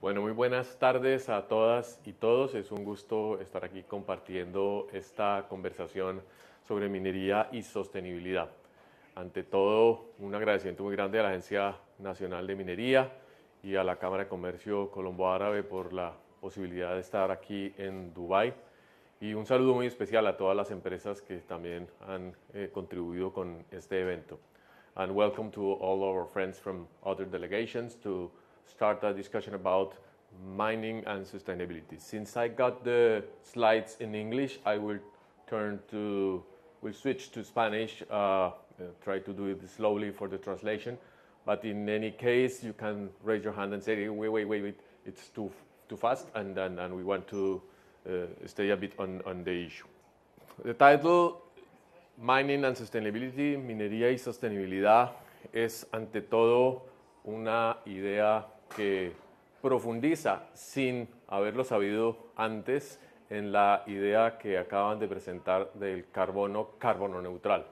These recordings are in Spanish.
Bueno, muy buenas tardes a todas y todos. Es un gusto estar aquí compartiendo esta conversación sobre minería y sostenibilidad. Ante todo, un agradecimiento muy grande a la Agencia Nacional de Minería y a la Cámara de Comercio Colombo Árabe por la posibilidad de estar aquí en Dubái. Y un saludo muy especial a todas las empresas que también han eh, contribuido con este evento. And welcome to all our friends from other delegations to start a discussion about mining and sustainability. Since I got the slides in English, I will turn to, we'll switch to Spanish, uh, uh, try to do it slowly for the translation. But in any case, you can raise your hand and say, wait, wait, wait, wait it's too, too fast, and, and, and we want to uh, stay a bit on, on the issue. The title, Mining and Sustainability, Minería y Sostenibilidad, es ante todo una idea que profundiza sin haberlo sabido antes en la idea que acaban de presentar del carbono carbono neutral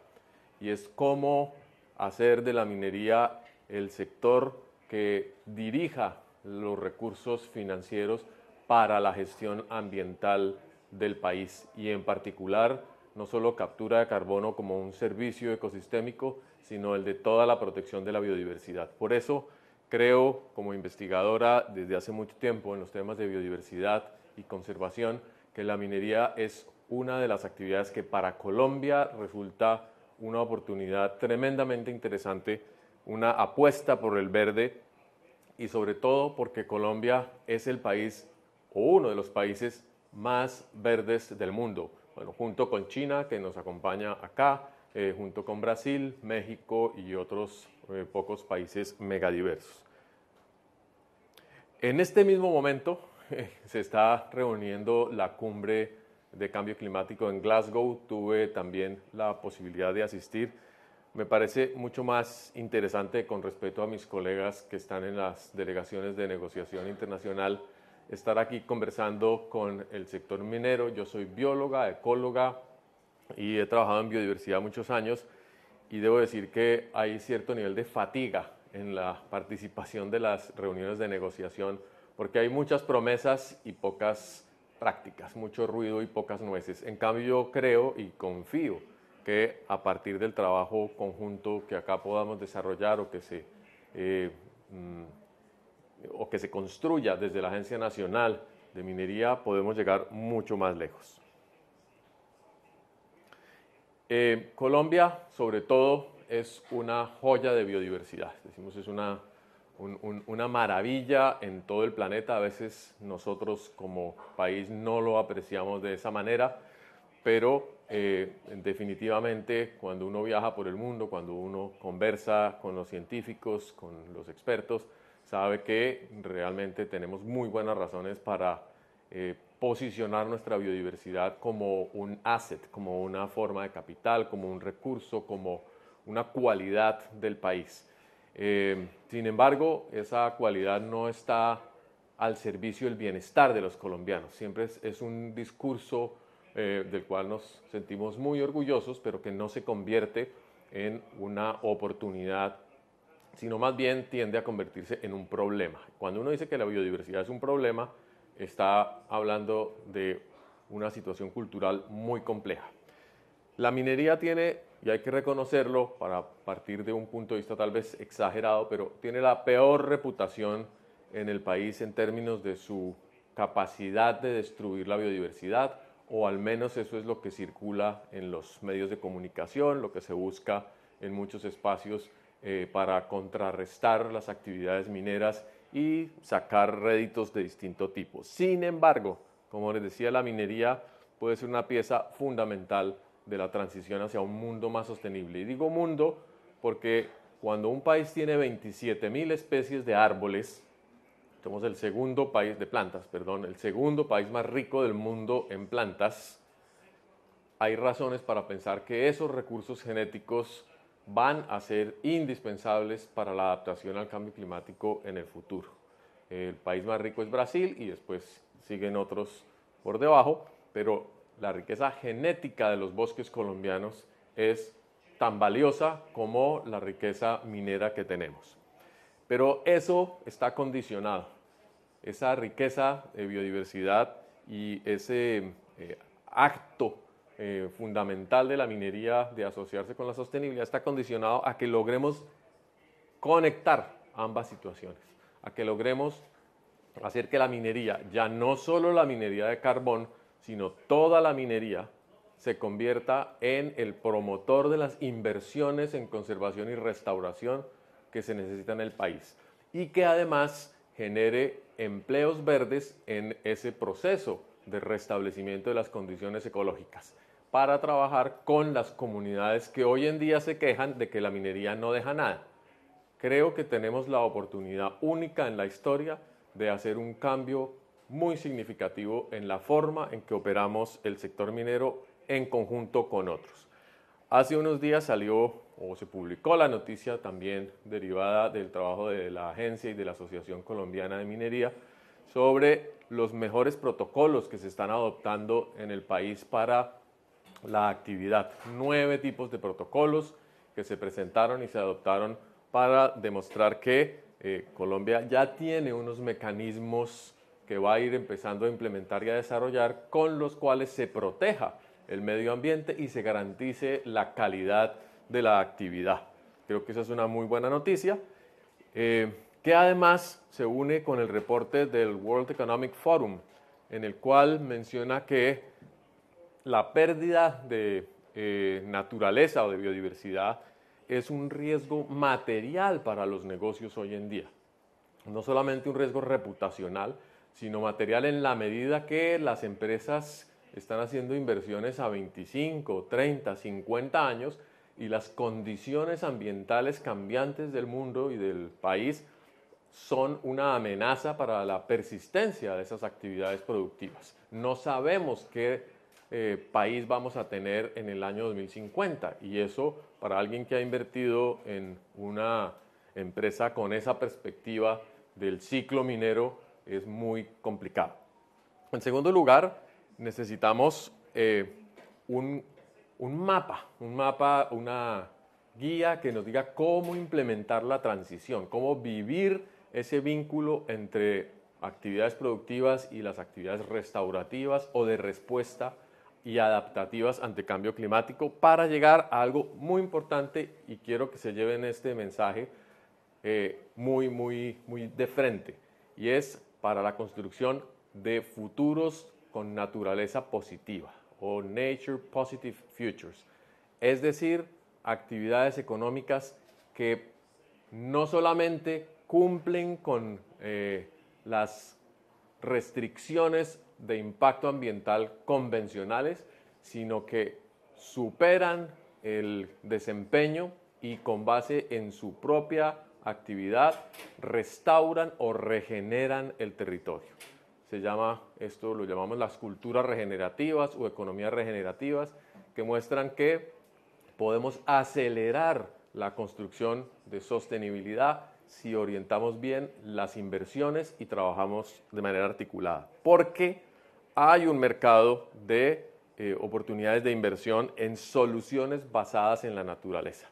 y es cómo hacer de la minería el sector que dirija los recursos financieros para la gestión ambiental del país y en particular no solo captura de carbono como un servicio ecosistémico, sino el de toda la protección de la biodiversidad. Por eso Creo, como investigadora desde hace mucho tiempo en los temas de biodiversidad y conservación, que la minería es una de las actividades que para Colombia resulta una oportunidad tremendamente interesante, una apuesta por el verde y sobre todo porque Colombia es el país o uno de los países más verdes del mundo. Bueno, junto con China que nos acompaña acá, eh, junto con Brasil, México y otros eh, pocos países megadiversos. En este mismo momento eh, se está reuniendo la cumbre de cambio climático en Glasgow. Tuve también la posibilidad de asistir. Me parece mucho más interesante con respecto a mis colegas que están en las delegaciones de negociación internacional estar aquí conversando con el sector minero. Yo soy bióloga, ecóloga, y he trabajado en biodiversidad muchos años y debo decir que hay cierto nivel de fatiga en la participación de las reuniones de negociación porque hay muchas promesas y pocas prácticas, mucho ruido y pocas nueces. En cambio yo creo y confío que a partir del trabajo conjunto que acá podamos desarrollar o que se, eh, mm, o que se construya desde la Agencia Nacional de Minería podemos llegar mucho más lejos. Eh, Colombia, sobre todo, es una joya de biodiversidad. Decimos, es una, maravilla en todo el planeta. A veces nosotros como país no lo apreciamos de esa manera, pero eh, definitivamente cuando uno viaja por el mundo, cuando uno conversa con los científicos, con los expertos, sabe que realmente tenemos muy buenas razones para eh, posicionar nuestra biodiversidad como un asset, como una forma de capital, como un recurso, como una cualidad del país. Eh, sin embargo, esa cualidad no está al servicio del bienestar de los colombianos. Siempre es, un discurso eh, del cual nos sentimos muy orgullosos, pero que no se convierte en una oportunidad, sino más bien tiende a convertirse en un problema. Cuando uno dice que la biodiversidad es un problema, está hablando de una situación cultural muy compleja. La minería tiene, y hay que reconocerlo para partir de un punto de vista tal vez exagerado, pero tiene la peor reputación en el país en términos de su capacidad de destruir la biodiversidad, o al menos eso es lo que circula en los medios de comunicación, lo que se busca en muchos espacios eh, para contrarrestar las actividades mineras y sacar réditos de distinto tipo. Sin embargo, como les decía, la minería puede ser una pieza fundamental de la transición hacia un mundo más sostenible. Y digo mundo porque cuando un país tiene 27 mil especies de árboles, somos el segundo país de plantas, perdón, el segundo país más rico del mundo en plantas, hay razones para pensar que esos recursos genéticos van a ser indispensables para la adaptación al cambio climático en el futuro. El país más rico es Brasil y después siguen otros por debajo, pero la riqueza genética de los bosques colombianos es tan valiosa como la riqueza minera que tenemos. Pero eso está condicionado. Esa riqueza de biodiversidad y ese eh, acto eh, fundamental de la minería de asociarse con la sostenibilidad está condicionado a que logremos conectar ambas situaciones, a que logremos hacer que la minería, ya no solo la minería de carbón, sino toda la minería, se convierta en el promotor de las inversiones en conservación y restauración que se necesita en el país y que además genere empleos verdes en ese proceso de restablecimiento de las condiciones ecológicas para trabajar con las comunidades que hoy en día se quejan de que la minería no deja nada. Creo que tenemos la oportunidad única en la historia de hacer un cambio muy significativo en la forma en que operamos el sector minero en conjunto con otros. Hace unos días salió o se publicó la noticia también derivada del trabajo de la agencia y de la Asociación Colombiana de Minería sobre los mejores protocolos que se están adoptando en el país para la actividad. Nueve tipos de protocolos que se presentaron y se adoptaron para demostrar que eh, Colombia ya tiene unos mecanismos que va a ir empezando a implementar y a desarrollar con los cuales se proteja el medio ambiente y se garantice la calidad de la actividad. Creo que esa es una muy buena noticia, eh, que además se une con el reporte del World Economic Forum, en el cual menciona que la pérdida de eh, naturaleza o de biodiversidad es un riesgo material para los negocios hoy en día. No solamente un riesgo reputacional, sino material en la medida que las empresas están haciendo inversiones a 25, 30, 50 años y las condiciones ambientales cambiantes del mundo y del país son una amenaza para la persistencia de esas actividades productivas. No sabemos qué eh, país vamos a tener en el año 2050. Y eso para alguien que ha invertido en una empresa con esa perspectiva del ciclo minero es muy complicado. En segundo lugar, necesitamos eh, un, un mapa, un mapa, una guía que nos diga cómo implementar la transición, cómo vivir ese vínculo entre actividades productivas y las actividades restaurativas o de respuesta y adaptativas ante cambio climático para llegar a algo muy importante y quiero que se lleven este mensaje eh, muy, muy, muy de frente y es para la construcción de futuros con naturaleza positiva o Nature Positive Futures, es decir, actividades económicas que no solamente cumplen con eh, las restricciones de impacto ambiental convencionales, sino que superan el desempeño y con base en su propia actividad restauran o regeneran el territorio. Se llama, esto lo llamamos las culturas regenerativas o economías regenerativas, que muestran que podemos acelerar la construcción de sostenibilidad si orientamos bien las inversiones y trabajamos de manera articulada, porque hay un mercado de eh, oportunidades de inversión en soluciones basadas en la naturaleza.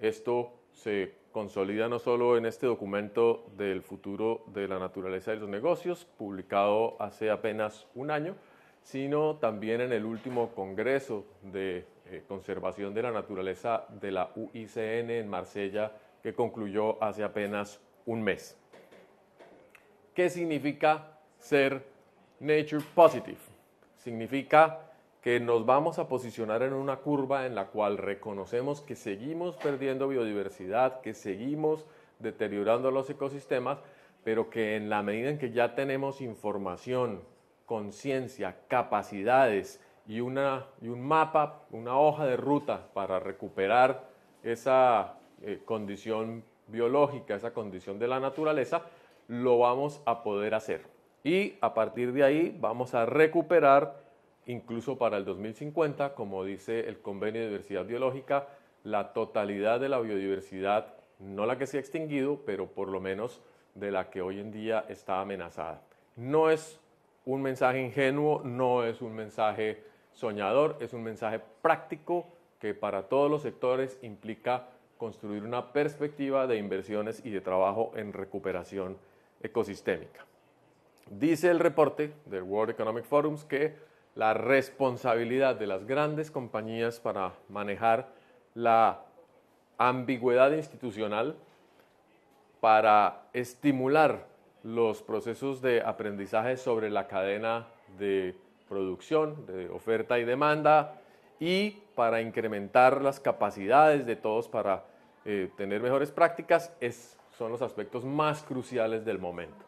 Esto se consolida no solo en este documento del futuro de la naturaleza y los negocios, publicado hace apenas un año, sino también en el último Congreso de eh, Conservación de la Naturaleza de la UICN en Marsella, que concluyó hace apenas un mes. ¿Qué significa ser Nature Positive? Significa que nos vamos a posicionar en una curva en la cual reconocemos que seguimos perdiendo biodiversidad, que seguimos deteriorando los ecosistemas, pero que en la medida en que ya tenemos información, conciencia, capacidades y, una, y un mapa, una hoja de ruta para recuperar esa eh, condición biológica, esa condición de la naturaleza, lo vamos a poder hacer. Y a partir de ahí vamos a recuperar, incluso para el 2050, como dice el Convenio de Diversidad Biológica, la totalidad de la biodiversidad, no la que se ha extinguido, pero por lo menos de la que hoy en día está amenazada. No es un mensaje ingenuo, no es un mensaje soñador, es un mensaje práctico que para todos los sectores implica construir una perspectiva de inversiones y de trabajo en recuperación ecosistémica. Dice el reporte del World Economic Forums que la responsabilidad de las grandes compañías para manejar la ambigüedad institucional, para estimular los procesos de aprendizaje sobre la cadena de producción, de oferta y demanda, y para incrementar las capacidades de todos para eh, tener mejores prácticas es, son los aspectos más cruciales del momento.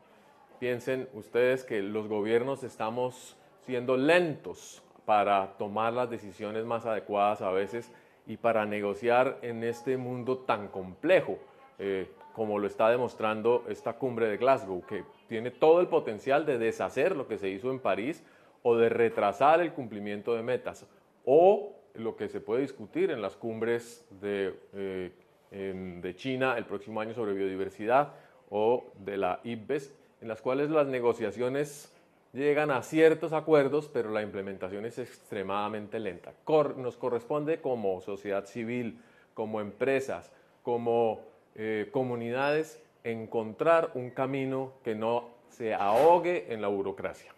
Piensen ustedes que los gobiernos estamos siendo lentos para tomar las decisiones más adecuadas a veces y para negociar en este mundo tan complejo eh, como lo está demostrando esta cumbre de Glasgow, que tiene todo el potencial de deshacer lo que se hizo en París o de retrasar el cumplimiento de metas o lo que se puede discutir en las cumbres de eh, de China el próximo año sobre biodiversidad o de la IPBES, en las cuales las negociaciones llegan a ciertos acuerdos, pero la implementación es extremadamente lenta. nos corresponde como sociedad civil, como empresas, como eh, comunidades, encontrar un camino que no se ahogue en la burocracia.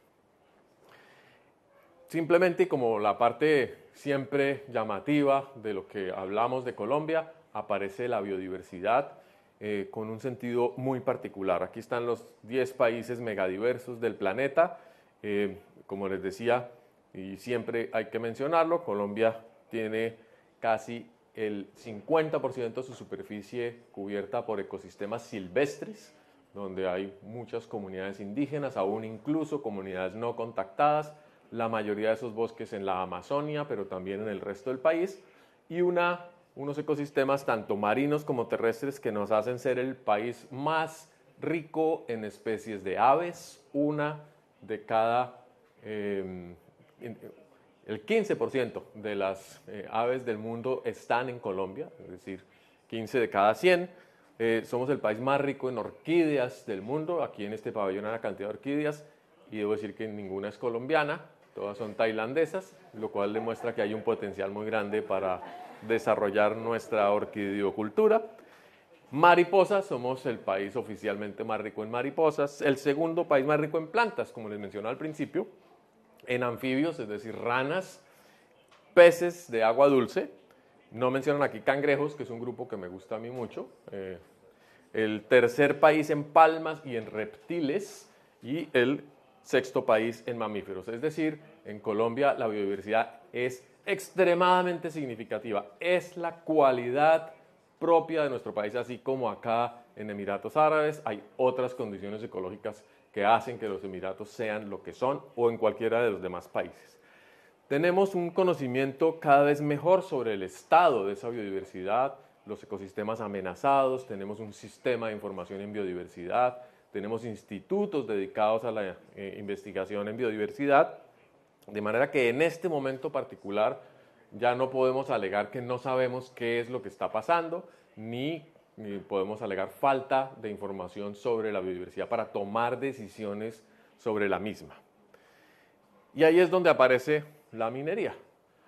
Simplemente como la parte siempre llamativa de lo que hablamos de Colombia, aparece la biodiversidad eh, con un sentido muy particular. Aquí están los 10 países megadiversos del planeta. Eh, como les decía, y siempre hay que mencionarlo, Colombia tiene casi el 50% de su superficie cubierta por ecosistemas silvestres, donde hay muchas comunidades indígenas, aún incluso comunidades no contactadas, la mayoría de esos bosques en la Amazonia, pero también en el resto del país, y una unos ecosistemas tanto marinos como terrestres que nos hacen ser el país más rico en especies de aves, una de cada, em, el 15% de las eh, aves del mundo están en Colombia, es decir, 15 de cada 100. Eh, somos el país más rico en orquídeas del mundo, aquí en este pabellón hay una cantidad de orquídeas y debo decir que ninguna es colombiana, todas son tailandesas, lo cual demuestra que hay un potencial muy grande para desarrollar nuestra orquidiocultura. Mariposas, somos el país oficialmente más rico en mariposas, el segundo país más rico en plantas, como les mencioné al principio, en anfibios, es decir, ranas, peces de agua dulce. No mencionan aquí cangrejos, que es un grupo que me gusta a mí mucho. Eh, el tercer país en palmas y en reptiles y el sexto país en mamíferos. Es decir, en Colombia la biodiversidad es extremadamente significativa. Es la cualidad propia de nuestro país, así como acá en Emiratos Árabes hay otras condiciones ecológicas que hacen que los Emiratos sean lo que son o en cualquiera de los demás países. Tenemos un conocimiento cada vez mejor sobre el estado de esa biodiversidad, los ecosistemas amenazados, tenemos un sistema de información en biodiversidad, tenemos institutos dedicados a la eh, investigación en biodiversidad de manera que en este momento particular ya no podemos alegar que no sabemos qué es lo que está pasando, ni, podemos alegar falta de información sobre la biodiversidad para tomar decisiones sobre la misma. Y ahí es donde aparece la minería.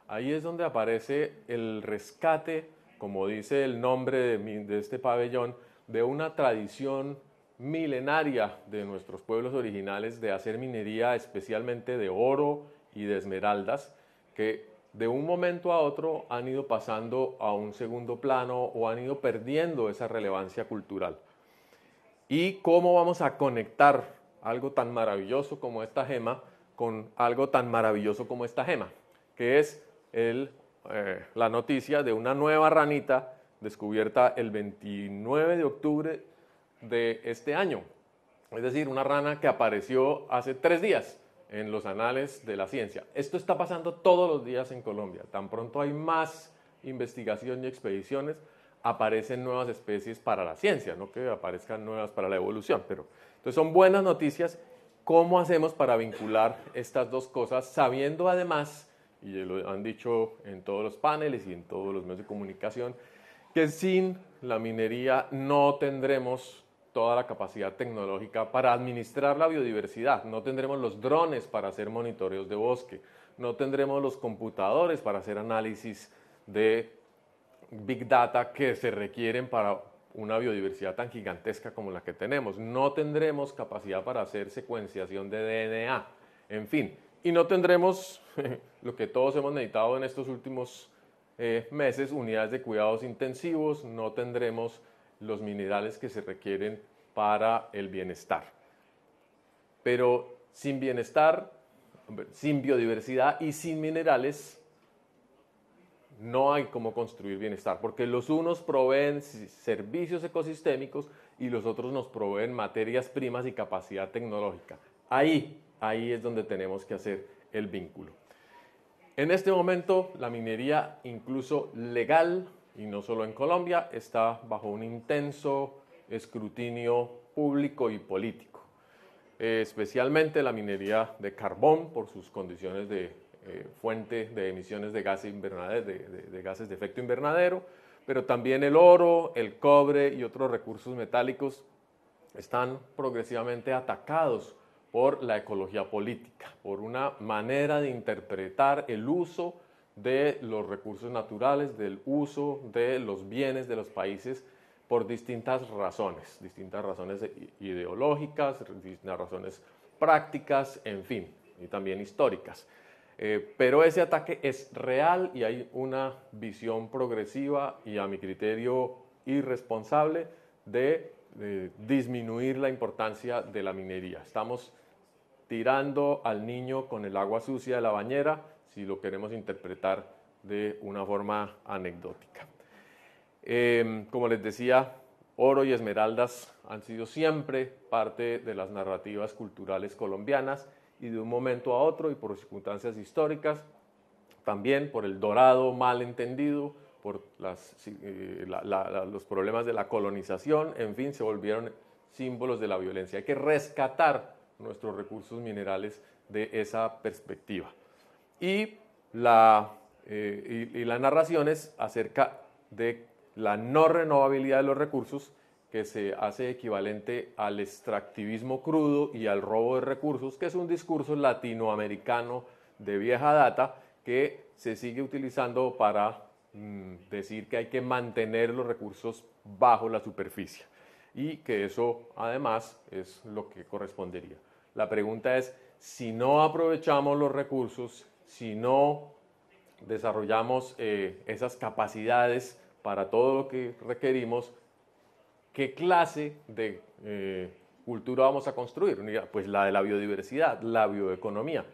Ahí es donde aparece el rescate, como dice el nombre de, este pabellón, de una tradición milenaria de nuestros pueblos originales de hacer minería especialmente de oro y de esmeraldas que de un momento a otro han ido pasando a un segundo plano o han ido perdiendo esa relevancia cultural. ¿Y cómo vamos a conectar algo tan maravilloso como esta gema con algo tan maravilloso como esta gema? Que es eh, la noticia de una nueva ranita descubierta el 29 de octubre de este año. Es decir, una rana que apareció hace tres días en los anales de la ciencia. Esto está pasando todos los días en Colombia. Tan pronto hay más investigación y expediciones, aparecen nuevas especies para la ciencia, no que aparezcan nuevas para la evolución. Pero entonces son buenas noticias. ¿Cómo hacemos para vincular estas dos cosas sabiendo además, y lo han dicho en todos los paneles y en todos los medios de comunicación, que sin la minería no tendremos toda la capacidad tecnológica para administrar la biodiversidad. No tendremos los drones para hacer monitoreos de bosque, no tendremos los computadores para hacer análisis de big data que se requieren para una biodiversidad tan gigantesca como la que tenemos. No tendremos capacidad para hacer secuenciación de DNA, en fin. Y no tendremos lo que todos hemos necesitado en estos últimos eh, meses, unidades de cuidados intensivos, no tendremos los minerales que se requieren para el bienestar. Pero sin bienestar, sin biodiversidad y sin minerales, no hay cómo construir bienestar, porque los unos proveen servicios ecosistémicos y los otros nos proveen materias primas y capacidad tecnológica. Ahí, ahí es donde tenemos que hacer el vínculo. En este momento, la minería, incluso legal, y no solo en Colombia, está bajo un intenso escrutinio público y político, eh, especialmente la minería de carbón por sus condiciones de eh, fuente de emisiones de gases, de, de gases de efecto invernadero, pero también el oro, el cobre y otros recursos metálicos están progresivamente atacados por la ecología política, por una manera de interpretar el uso de los recursos naturales, del uso de los bienes de los países por distintas razones, distintas razones ideológicas, distintas razones prácticas, en fin, y también históricas. Eh, pero ese ataque es real y hay una visión progresiva y a mi criterio irresponsable de disminuir la importancia de la minería. Estamos tirando al niño con el agua sucia de la bañera si lo queremos interpretar de una forma anecdótica. Em, como les decía, oro y esmeraldas han sido siempre parte de las narrativas culturales colombianas y de un momento a otro y por circunstancias históricas, también por el dorado mal entendido, por eh, los problemas de la colonización, en fin, se volvieron símbolos de la violencia. Hay que rescatar nuestros recursos minerales de esa perspectiva y la, eh, y, las narraciones acerca de la no renovabilidad de los recursos que se hace equivalente al extractivismo crudo y al robo de recursos, que es un discurso latinoamericano de vieja data que se sigue utilizando para mm, decir que hay que mantener los recursos bajo la superficie y que eso además es lo que correspondería. La pregunta es, si no aprovechamos los recursos si no desarrollamos eh, esas capacidades para todo lo que requerimos, ¿qué clase de eh, cultura vamos a construir? Pues la de la biodiversidad, la bioeconomía.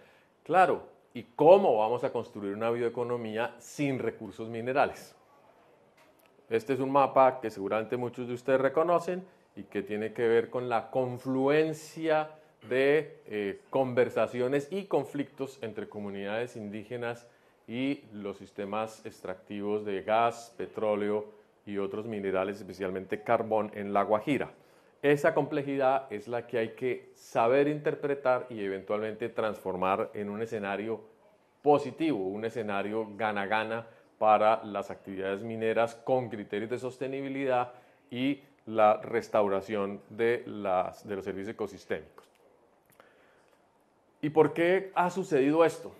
Claro, ¿y cómo vamos a construir una bioeconomía sin recursos minerales? Este es un mapa que seguramente muchos de ustedes reconocen y que tiene que ver con la confluencia de eh, conversaciones y conflictos entre comunidades indígenas y los sistemas extractivos de gas, petróleo y otros minerales, especialmente carbón, en La Guajira. Esa complejidad es la que hay que saber interpretar y eventualmente transformar en un escenario positivo, un escenario gana-gana para las actividades mineras con criterios de sostenibilidad y la restauración de los servicios ecosistémicos. ¿Y por qué ha sucedido esto?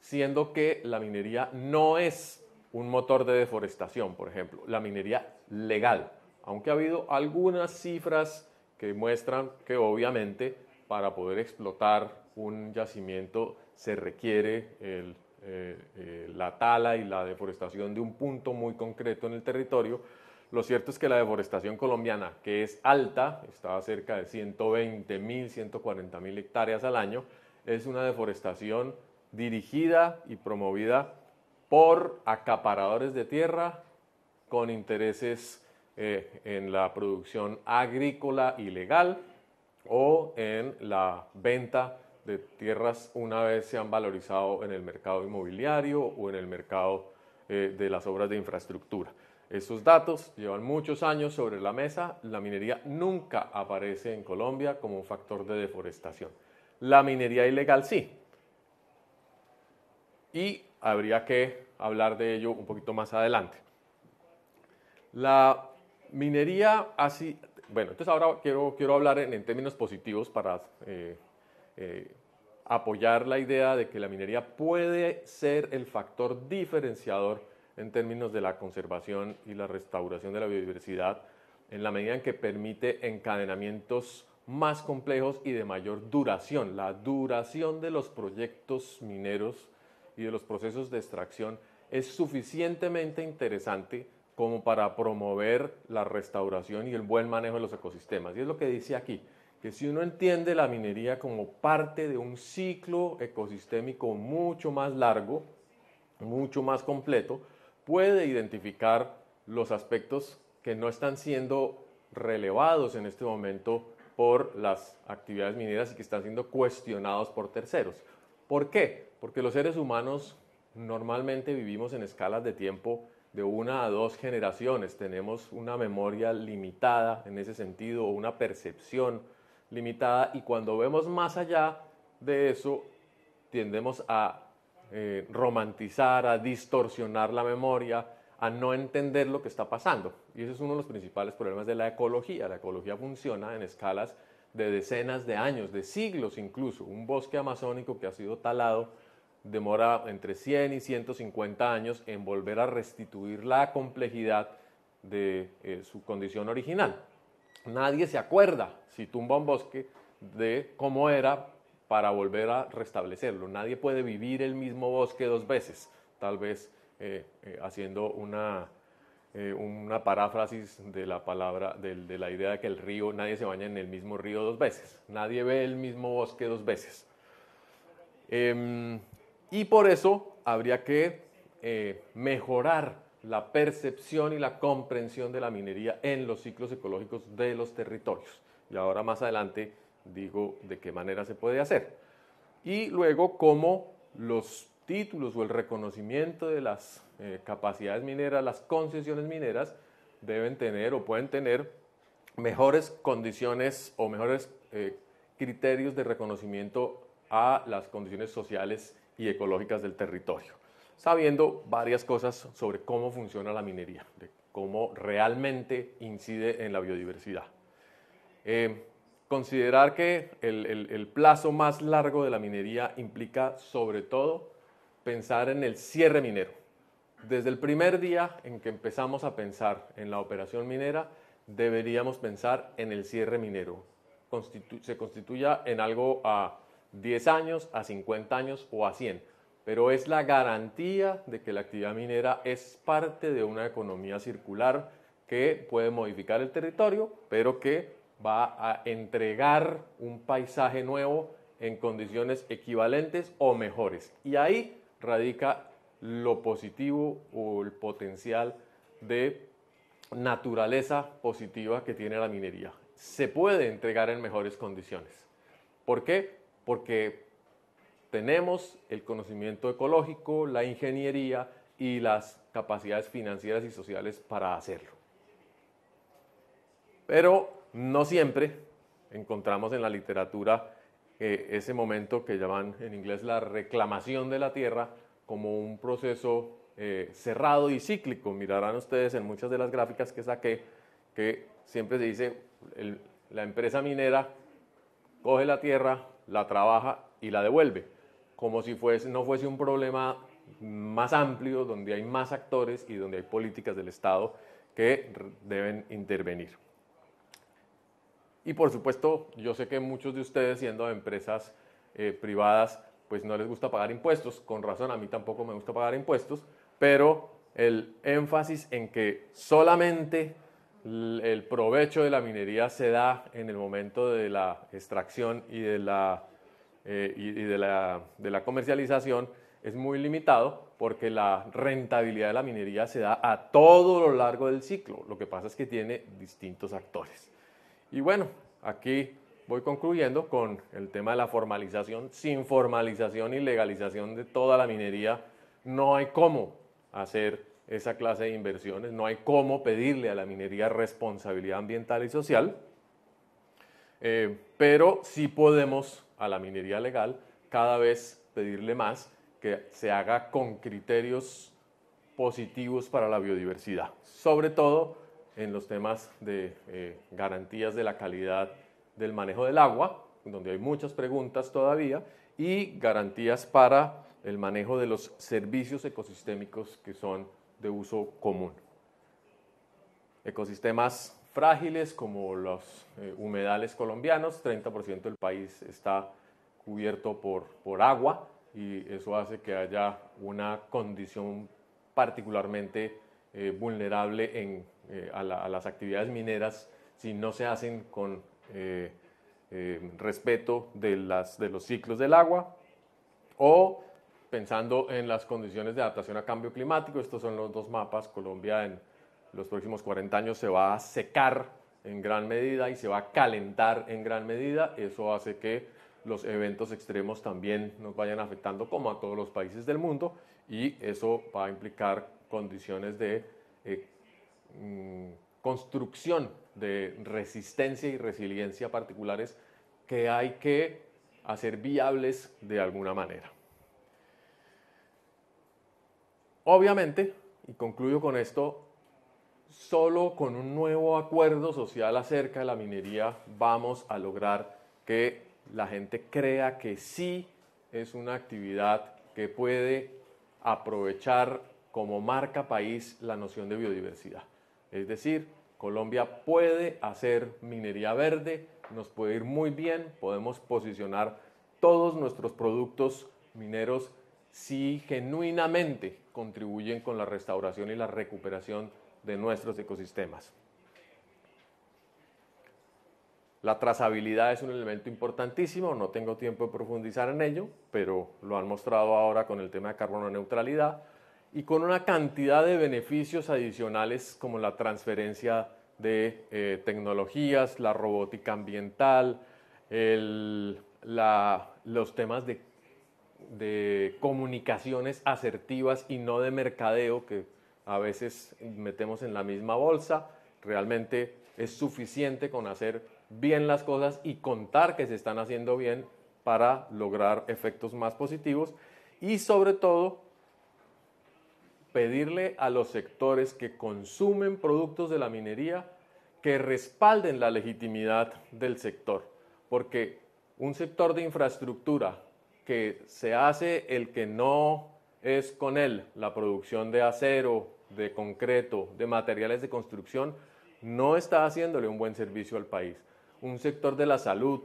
Siendo que la minería no es un motor de deforestación, por ejemplo, la minería legal, aunque ha habido algunas cifras que muestran que obviamente para poder explotar un yacimiento se requiere eh, eh, la tala y la deforestación de un punto muy concreto en el territorio, lo cierto es que la deforestación colombiana, que es alta, está cerca de 120 mil, hectáreas al año, es una deforestación dirigida y promovida por acaparadores de tierra con intereses eh, en la producción agrícola ilegal o en la venta de tierras una vez se han valorizado en el mercado inmobiliario o en el mercado eh, de las obras de infraestructura. Esos datos llevan muchos años sobre la mesa. La minería nunca aparece en Colombia como un factor de deforestación. La minería ilegal sí. Y habría que hablar de ello un poquito más adelante. La minería así... Bueno, entonces ahora quiero, quiero hablar en, términos positivos para eh, eh, apoyar la idea de que la minería puede ser el factor diferenciador en términos de la conservación y la restauración de la biodiversidad en la medida en que permite encadenamientos más complejos y de mayor duración. La duración de los proyectos mineros y de los procesos de extracción es suficientemente interesante como para promover la restauración y el buen manejo de los ecosistemas. Y es lo que dice aquí, que si uno entiende la minería como parte de un ciclo ecosistémico mucho más largo, mucho más completo, puede identificar los aspectos que no están siendo relevados en este momento por las actividades mineras y que están siendo cuestionados por terceros. ¿Por qué? Porque los seres humanos normalmente vivimos en escalas de tiempo de una a dos generaciones. Tenemos una memoria limitada en ese sentido una percepción limitada y cuando vemos más allá de eso, tendemos a eh, romantizar, a distorsionar la memoria, a no entender lo que está pasando. Y ese es uno de los principales problemas de la ecología. La ecología funciona en escalas de decenas de años, de siglos incluso. Un bosque amazónico que ha sido talado demora entre 100 y 150 años en volver a restituir la complejidad de eh, su condición original. Nadie se acuerda, si tumba un bosque, de cómo era para volver a restablecerlo. Nadie puede vivir el mismo bosque dos veces, tal vez eh, eh, haciendo eh, una, paráfrasis de la palabra, de, de, la idea de que el río, nadie se baña en el mismo río dos veces, nadie ve el mismo bosque dos veces. Em, y por eso habría que mejorar la percepción y la comprensión de la minería en los ciclos ecológicos de los territorios. Y ahora más adelante digo de qué manera se puede hacer. Y luego cómo los títulos o el reconocimiento de las eh, capacidades mineras, las concesiones mineras, deben tener o pueden tener mejores condiciones o mejores eh, criterios de reconocimiento a las condiciones sociales y ecológicas del territorio, sabiendo varias cosas sobre cómo funciona la minería, de cómo realmente incide en la biodiversidad. Eh, Considerar que el, plazo más largo de la minería implica sobre todo pensar en el cierre minero. Desde el primer día en que empezamos a pensar en la operación minera, deberíamos pensar en el cierre minero. se constituya en algo a 10 años, a 50 años o a 100, pero es la garantía de que la actividad minera es parte de una economía circular que puede modificar el territorio, pero que va a entregar un paisaje nuevo en condiciones equivalentes o mejores. Y ahí radica lo positivo o el potencial de naturaleza positiva que tiene la minería. Se puede entregar en mejores condiciones. ¿Por qué? Porque tenemos el conocimiento ecológico, la ingeniería y las capacidades financieras y sociales para hacerlo. Pero no siempre encontramos en la literatura eh, ese momento que llaman en inglés la reclamación de la tierra como un proceso eh, cerrado y cíclico. Mirarán ustedes en muchas de las gráficas que saqué que siempre se dice la empresa minera coge la tierra, la trabaja y la devuelve, como si no fuese un problema más amplio donde hay más actores y donde hay políticas del Estado que deben intervenir. Y por supuesto, yo sé que muchos de ustedes, siendo empresas eh, privadas, pues no les gusta pagar impuestos. Con razón, a mí tampoco me gusta pagar impuestos, pero el énfasis en que solamente el provecho de la minería se da en el momento de la extracción y de la, eh, de la, de la comercialización es muy limitado porque la rentabilidad de la minería se da a todo lo largo del ciclo. Lo que pasa es que tiene distintos actores. Y bueno, aquí voy concluyendo con el tema de la formalización. Sin formalización y legalización de toda la minería, no hay cómo hacer esa clase de inversiones, no hay cómo pedirle a la minería responsabilidad ambiental y social, eh, pero sí podemos a la minería legal cada vez pedirle más que se haga con criterios positivos para la biodiversidad, sobre todo en los temas de eh, garantías de la calidad del manejo del agua, donde hay muchas preguntas todavía, y garantías para el manejo de los servicios ecosistémicos que son de uso común. Ecosistemas frágiles como los eh, humedales colombianos, 30% del país está cubierto por, por agua y eso hace que haya una condición particularmente eh, vulnerable en eh, a, las actividades mineras si no se hacen con eh, eh, respeto de, los ciclos del agua o pensando en las condiciones de adaptación a cambio climático. Estos son los dos mapas. Colombia en los próximos 40 años se va a secar en gran medida y se va a calentar en gran medida. Eso hace que los eventos extremos también nos vayan afectando como a todos los países del mundo y eso va a implicar condiciones de Mm, construcción de resistencia y resiliencia particulares que hay que hacer viables de alguna manera. Obviamente, y concluyo con esto, solo con un nuevo acuerdo social acerca de la minería vamos a lograr que la gente crea que sí es una actividad que puede aprovechar como marca país la noción de biodiversidad. Es decir, Colombia puede hacer minería verde, nos puede ir muy bien, podemos posicionar todos nuestros productos mineros si genuinamente contribuyen con la restauración y la recuperación de nuestros ecosistemas. La trazabilidad es un elemento importantísimo, no tengo tiempo de profundizar en ello, pero lo han mostrado ahora con el tema de carbono neutralidad y con una cantidad de beneficios adicionales como la transferencia de eh, tecnologías, la robótica ambiental, los temas de, de comunicaciones asertivas y no de mercadeo que a veces metemos en la misma bolsa. Realmente es suficiente con hacer bien las cosas y contar que se están haciendo bien para lograr efectos más positivos y sobre todo pedirle a los sectores que consumen productos de la minería que respalden la legitimidad del sector, porque un sector de infraestructura que se hace el que no es con él la producción de acero, de concreto, de materiales de construcción, no está haciéndole un buen servicio al país. Un sector de la salud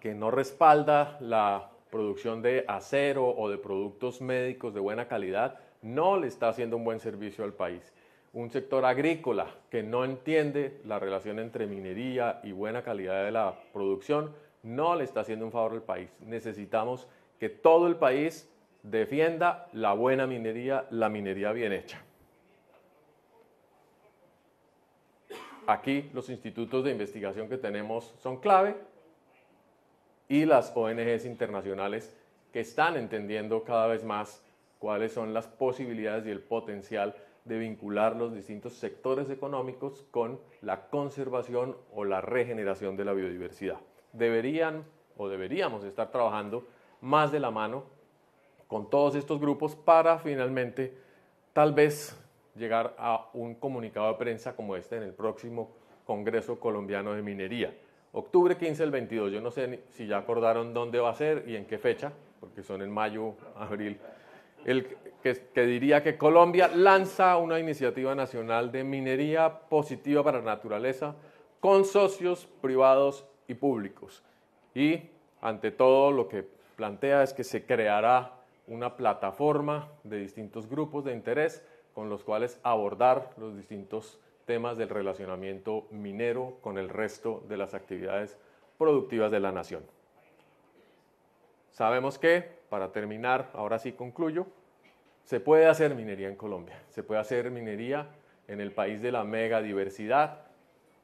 que no respalda la producción de acero o de productos médicos de buena calidad, no le está haciendo un buen servicio al país. Un sector agrícola que no entiende la relación entre minería y buena calidad de la producción, no le está haciendo un favor al país. Necesitamos que todo el país defienda la buena minería, la minería bien hecha. Aquí los institutos de investigación que tenemos son clave y las ONGs internacionales que están entendiendo cada vez más cuáles son las posibilidades y el potencial de vincular los distintos sectores económicos con la conservación o la regeneración de la biodiversidad. Deberían o deberíamos estar trabajando más de la mano con todos estos grupos para finalmente tal vez llegar a un comunicado de prensa como este en el próximo Congreso Colombiano de Minería. Octubre 15 al 22, yo no sé si ya acordaron dónde va a ser y en qué fecha, porque son en mayo, abril el que, que, diría que Colombia lanza una iniciativa nacional de minería positiva para la naturaleza con socios privados y públicos. Y ante todo lo que plantea es que se creará una plataforma de distintos grupos de interés con los cuales abordar los distintos temas del relacionamiento minero con el resto de las actividades productivas de la nación. Sabemos que, para terminar, ahora sí concluyo, se puede hacer minería en Colombia, se puede hacer minería en el país de la megadiversidad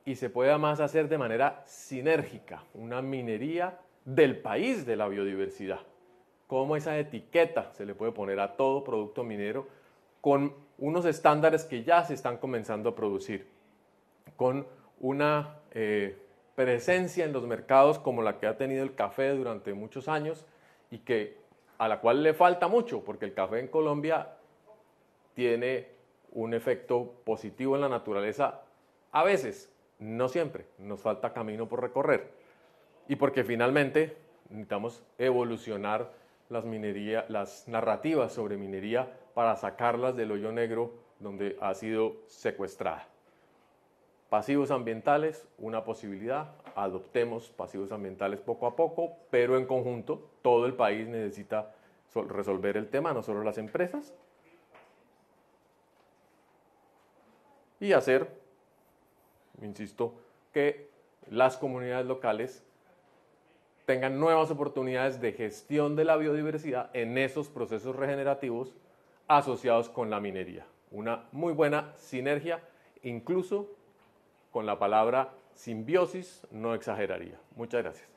y se puede además hacer de manera sinérgica una minería del país de la biodiversidad. Cómo esa etiqueta se le puede poner a todo producto minero con unos estándares que ya se están comenzando a producir, con una eh, presencia en los mercados como la que ha tenido el café durante muchos años y que a la cual le falta mucho, porque el café en Colombia tiene un efecto positivo en la naturaleza a veces, no siempre, nos falta camino por recorrer. Y porque finalmente necesitamos evolucionar las, minería, las narrativas sobre minería para sacarlas del hoyo negro donde ha sido secuestrada. Pasivos ambientales, una posibilidad, adoptemos pasivos ambientales poco a poco, pero en conjunto todo el país necesita resolver el tema, no solo las empresas, y hacer, insisto, que las comunidades locales tengan nuevas oportunidades de gestión de la biodiversidad en esos procesos regenerativos asociados con la minería. Una muy buena sinergia, incluso con la palabra simbiosis no exageraría. Muchas gracias.